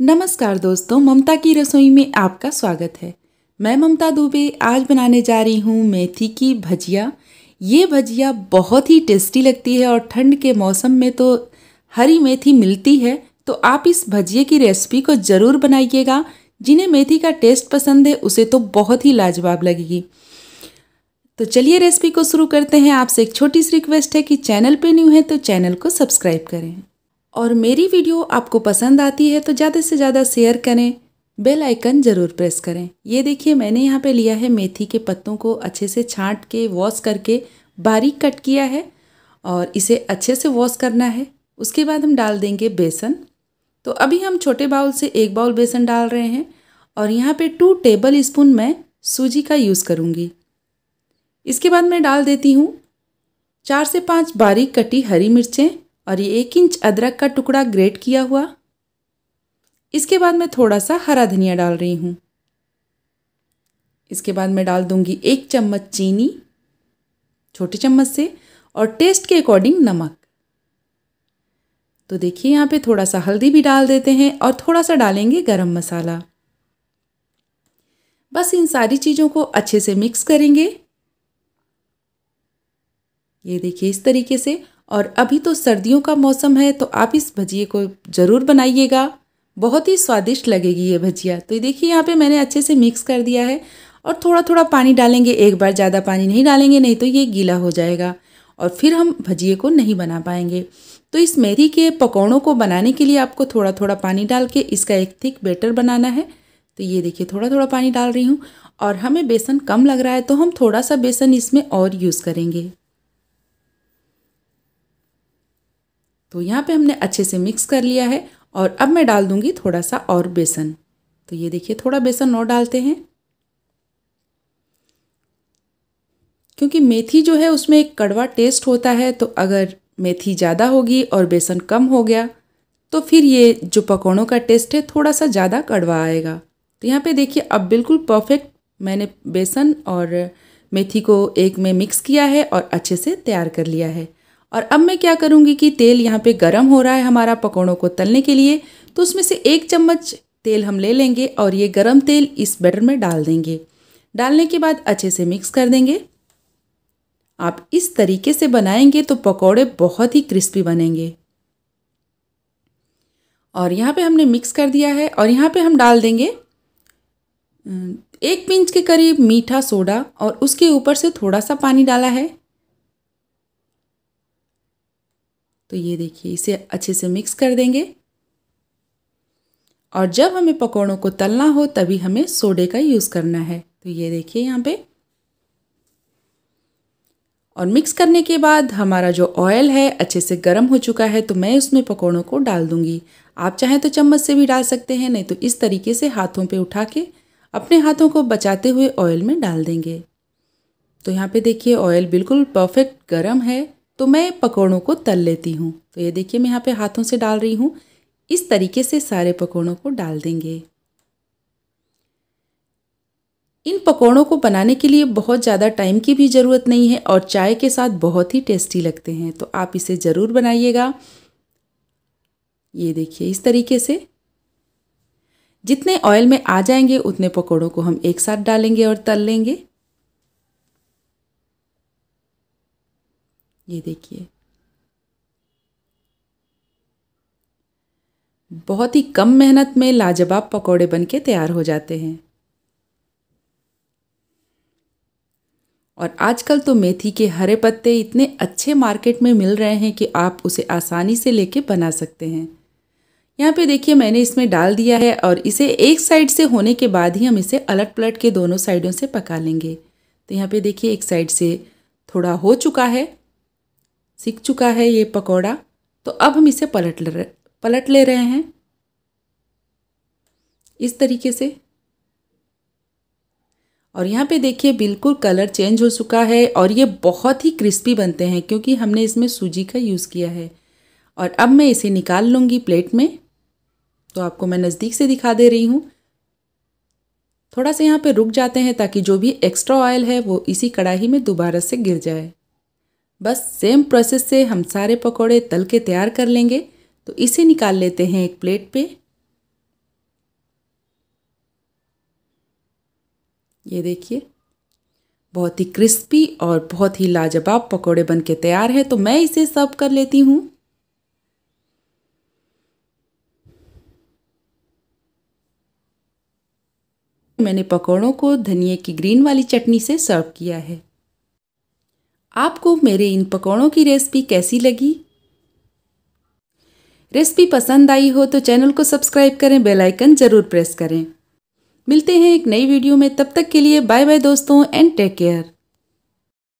नमस्कार दोस्तों ममता की रसोई में आपका स्वागत है मैं ममता दुबे आज बनाने जा रही हूँ मेथी की भजिया ये भजिया बहुत ही टेस्टी लगती है और ठंड के मौसम में तो हरी मेथी मिलती है तो आप इस भजिए की रेसिपी को ज़रूर बनाइएगा जिन्हें मेथी का टेस्ट पसंद है उसे तो बहुत ही लाजवाब लगेगी तो चलिए रेसिपी को शुरू करते हैं आपसे एक छोटी सी रिक्वेस्ट है कि चैनल पे न्यू है तो चैनल को सब्सक्राइब करें और मेरी वीडियो आपको पसंद आती है तो ज़्यादा से ज़्यादा शेयर करें बेल आइकन ज़रूर प्रेस करें ये देखिए मैंने यहाँ पे लिया है मेथी के पत्तों को अच्छे से छाँट के वॉश करके बारीक कट किया है और इसे अच्छे से वॉश करना है उसके बाद हम डाल देंगे बेसन तो अभी हम छोटे बाउल से एक बाउल बेसन डाल रहे हैं और यहाँ पे टू टेबल स्पून मैं सूजी का यूज़ करूँगी इसके बाद मैं डाल देती हूँ चार से पाँच बारीक कटी हरी मिर्चें और ये एक इंच अदरक का टुकड़ा ग्रेट किया हुआ इसके बाद मैं थोड़ा सा हरा धनिया डाल रही हूँ इसके बाद मैं डाल दूंगी एक चम्मच चीनी छोटे चम्मच से और टेस्ट के अकॉर्डिंग नमक तो देखिए यहाँ पे थोड़ा सा हल्दी भी डाल देते हैं और थोड़ा सा डालेंगे गरम मसाला बस इन सारी चीज़ों को अच्छे से मिक्स करेंगे ये देखिए इस तरीके से और अभी तो सर्दियों का मौसम है तो आप इस भजिए को ज़रूर बनाइएगा बहुत ही स्वादिष्ट लगेगी ये भजिया तो ये देखिए यहाँ पे मैंने अच्छे से मिक्स कर दिया है और थोड़ा थोड़ा पानी डालेंगे एक बार ज़्यादा पानी नहीं डालेंगे नहीं तो ये गीला हो जाएगा और फिर हम भजिए को नहीं बना पाएंगे तो इस मेरी के पकौड़ों को बनाने के लिए आपको थोड़ा थोड़ा पानी डाल के इसका एक थिक बेटर बनाना है तो ये देखिए थोड़ा थोड़ा पानी डाल रही हूँ और हमें बेसन कम लग रहा है तो हम थोड़ा सा बेसन इसमें और यूज़ करेंगे तो यहाँ पे हमने अच्छे से मिक्स कर लिया है और अब मैं डाल दूँगी थोड़ा सा और बेसन तो ये देखिए थोड़ा बेसन और डालते हैं क्योंकि मेथी जो है उसमें एक कड़वा टेस्ट होता है तो अगर मेथी ज़्यादा होगी और बेसन कम हो गया तो फिर ये जो पकौड़ों का टेस्ट है थोड़ा सा ज़्यादा कड़वा आएगा तो यहाँ पे देखिए अब बिल्कुल परफेक्ट मैंने बेसन और मेथी को एक में मिक्स किया है और अच्छे से तैयार कर लिया है और अब मैं क्या करूँगी कि तेल यहाँ पे गर्म हो रहा है हमारा पकौड़ों को तलने के लिए तो उसमें से एक चम्मच तेल हम ले लेंगे और ये गर्म तेल इस बैटर में डाल देंगे डालने के बाद अच्छे से मिक्स कर देंगे आप इस तरीके से बनाएंगे तो पकौड़े बहुत ही क्रिस्पी बनेंगे और यहाँ पे हमने मिक्स कर दिया है और यहाँ पे हम डाल देंगे एक पिंच के करीब मीठा सोडा और उसके ऊपर से थोड़ा सा पानी डाला है तो ये देखिए इसे अच्छे से मिक्स कर देंगे और जब हमें पकौड़ों को तलना हो तभी हमें सोडे का यूज़ करना है तो ये देखिए यहाँ पे और मिक्स करने के बाद हमारा जो ऑयल है अच्छे से गर्म हो चुका है तो मैं उसमें पकौड़ों को डाल दूंगी आप चाहें तो चम्मच से भी डाल सकते हैं नहीं तो इस तरीके से हाथों पे उठा के अपने हाथों को बचाते हुए ऑयल में डाल देंगे तो यहाँ पे देखिए ऑयल बिल्कुल परफेक्ट गर्म है तो मैं पकौड़ों को तल लेती हूँ तो ये देखिए मैं यहाँ पे हाथों से डाल रही हूँ इस तरीके से सारे पकौड़ों को डाल देंगे इन पकौड़ों को बनाने के लिए बहुत ज़्यादा टाइम की भी ज़रूरत नहीं है और चाय के साथ बहुत ही टेस्टी लगते हैं तो आप इसे ज़रूर बनाइएगा ये देखिए इस तरीके से जितने ऑयल में आ जाएंगे उतने पकौड़ों को हम एक साथ डालेंगे और तल लेंगे ये देखिए बहुत ही कम मेहनत में लाजवाब पकौड़े बनके तैयार हो जाते हैं और आजकल तो मेथी के हरे पत्ते इतने अच्छे मार्केट में मिल रहे हैं कि आप उसे आसानी से लेके बना सकते हैं यहाँ पे देखिए मैंने इसमें डाल दिया है और इसे एक साइड से होने के बाद ही हम इसे अलट पलट के दोनों साइडों से पका लेंगे तो यहाँ पे देखिए एक साइड से थोड़ा हो चुका है सीख चुका है ये पकौड़ा तो अब हम इसे पलट ले पलट ले रहे हैं इस तरीके से और यहाँ पे देखिए बिल्कुल कलर चेंज हो चुका है और ये बहुत ही क्रिस्पी बनते हैं क्योंकि हमने इसमें सूजी का यूज़ किया है और अब मैं इसे निकाल लूँगी प्लेट में तो आपको मैं नज़दीक से दिखा दे रही हूँ थोड़ा सा यहाँ पे रुक जाते हैं ताकि जो भी एक्स्ट्रा ऑयल है वो इसी कढ़ाही में दोबारा से गिर जाए बस सेम प्रोसेस से हम सारे पकोड़े तल के तैयार कर लेंगे तो इसे निकाल लेते हैं एक प्लेट पे ये देखिए बहुत ही क्रिस्पी और बहुत ही लाजवाब पकोड़े बन के तैयार है तो मैं इसे सर्व कर लेती हूँ मैंने पकौड़ों को धनिया की ग्रीन वाली चटनी से सर्व किया है आपको मेरे इन पकौड़ों की रेसिपी कैसी लगी रेसिपी पसंद आई हो तो चैनल को सब्सक्राइब करें बेल आइकन ज़रूर प्रेस करें मिलते हैं एक नई वीडियो में तब तक के लिए बाय बाय दोस्तों एंड टेक केयर